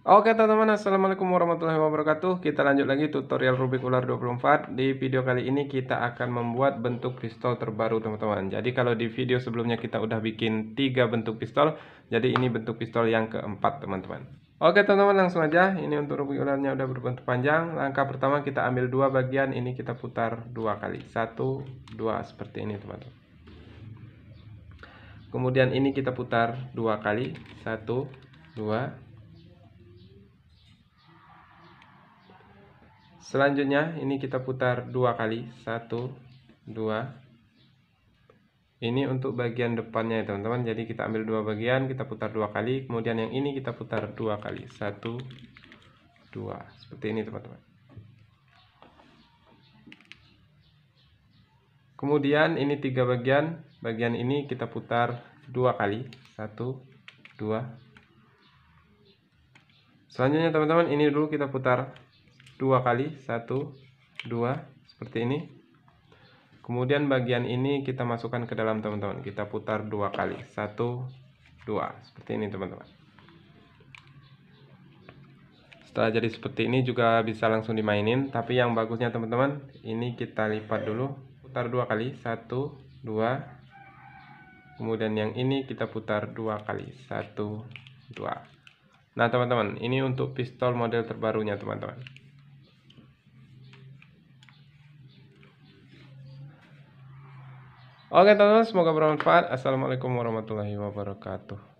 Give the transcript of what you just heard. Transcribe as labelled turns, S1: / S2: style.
S1: Oke teman-teman, Assalamualaikum warahmatullahi wabarakatuh Kita lanjut lagi tutorial Rubik Ular 24 Di video kali ini kita akan membuat bentuk pistol terbaru teman-teman Jadi kalau di video sebelumnya kita udah bikin 3 bentuk pistol Jadi ini bentuk pistol yang keempat teman-teman Oke teman-teman langsung aja Ini untuk Rubik Ularnya udah berbentuk panjang Langkah pertama kita ambil dua bagian Ini kita putar dua kali Satu, dua seperti ini teman-teman Kemudian ini kita putar dua kali Satu, dua Selanjutnya ini kita putar dua kali. Satu, dua. Ini untuk bagian depannya ya teman-teman. Jadi kita ambil dua bagian, kita putar dua kali. Kemudian yang ini kita putar dua kali. Satu, dua. Seperti ini teman-teman. Kemudian ini tiga bagian. Bagian ini kita putar dua kali. Satu, dua. Selanjutnya teman-teman ini dulu kita putar dua kali satu dua seperti ini kemudian bagian ini kita masukkan ke dalam teman-teman kita putar dua kali satu dua seperti ini teman-teman setelah jadi seperti ini juga bisa langsung dimainin tapi yang bagusnya teman-teman ini kita lipat dulu putar dua kali satu dua kemudian yang ini kita putar dua kali satu dua nah teman-teman ini untuk pistol model terbarunya teman-teman Oke teman-teman, semoga bermanfaat. Assalamualaikum warahmatullahi wabarakatuh.